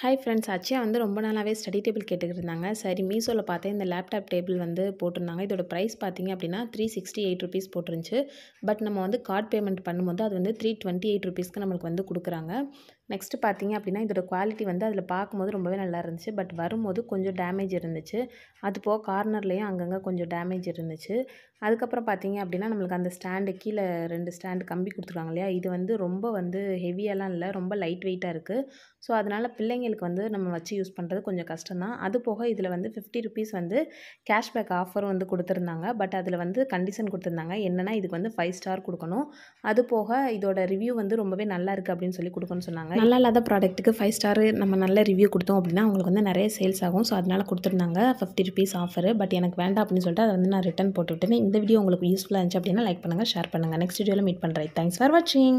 hi friends அச்சயா வந்து ரொம்ப நாளாகவே ஸ்டடி டேபிள் இருந்தாங்க சரி மீஷோவில் பார்த்தேன் இந்த லேப்டாப் டேபிள் வந்து போட்டிருந்தாங்க இதோட ப்ரைஸ் பார்த்தீங்க அப்படின்னா த்ரீ சிக்ஸ்டி எயிட் ருபீஸ் போட்டுருந்துச்சு பட் நம்ம வந்து கார்ட் பேமெண்ட் பண்ணும்போது அது வந்து த்ரீ டுவெண்ட்டி எயிட் ருபீஸ்க்கு நம்மளுக்கு வந்து கொடுக்குறாங்க நெக்ஸ்ட்டு பார்த்தீங்க அப்படின்னா இதோட குவாலிட்டி வந்து அதில் பார்க்கும்போது ரொம்பவே நல்லா இருந்துச்சு பட் வரும்போது கொஞ்சம் டேமேஜ் இருந்துச்சு அது போக கார்னர்லேயும் அங்கங்கே கொஞ்சம் டேமேஜ் இருந்துச்சு அதுக்கப்புறம் பார்த்தீங்க அப்படின்னா நம்மளுக்கு அந்த ஸ்டாண்டு கீழே ரெண்டு ஸ்டாண்டு கம்பி கொடுத்துருக்காங்க இல்லையா இது வந்து ரொம்ப வந்து ஹெவியெல்லாம் இல்லை ரொம்ப லைட் வெயிட்டாக இருக்குது ஸோ அதனால் பிள்ளைங்க குழந்தைங்களுக்கு வந்து நம்ம வச்சு யூஸ் பண்ணுறது கொஞ்சம் கஷ்டம் தான் அது போக இதில் வந்து ஃபிஃப்டி ருபீஸ் வந்து கேஷ்பேக் ஆஃபரும் வந்து கொடுத்துருந்தாங்க பட் அதில் வந்து கண்டிஷன் கொடுத்துருந்தாங்க என்னென்னா இதுக்கு வந்து ஃபைவ் ஸ்டார் கொடுக்கணும் அது போக இதோட ரிவ்யூ வந்து ரொம்பவே நல்லா இருக்குது அப்படின்னு சொல்லி கொடுக்கணும்னு சொன்னாங்க நல்லா இல்லாத ப்ராடக்ட்டுக்கு ஃபைவ் ஸ்டார் நம்ம நல்ல ரிவ்யூ கொடுத்தோம் அப்படின்னா அவங்களுக்கு வந்து நிறைய சேல்ஸ் ஆகும் ஸோ அதனால் கொடுத்துருந்தாங்க ஃபிஃப்டி ருபீஸ் ஆஃபர் பட் எனக்கு வேண்டாம் அப்படின்னு சொல்லிட்டு அதை வந்து நான் ரிட்டன் போட்டு விட்டேன் இந்த வீடியோ உங்களுக்கு யூஸ்ஃபுல்லாக இருந்துச்சு அப்படின்னா லைக் பண்ணுங்கள் ஷேர் பண்ணுங்கள் நெக்ஸ்ட் வீடியோவில் மீட் பண்ணுறேன் தேங்க்ஸ் ஃபார் வாட்சிங்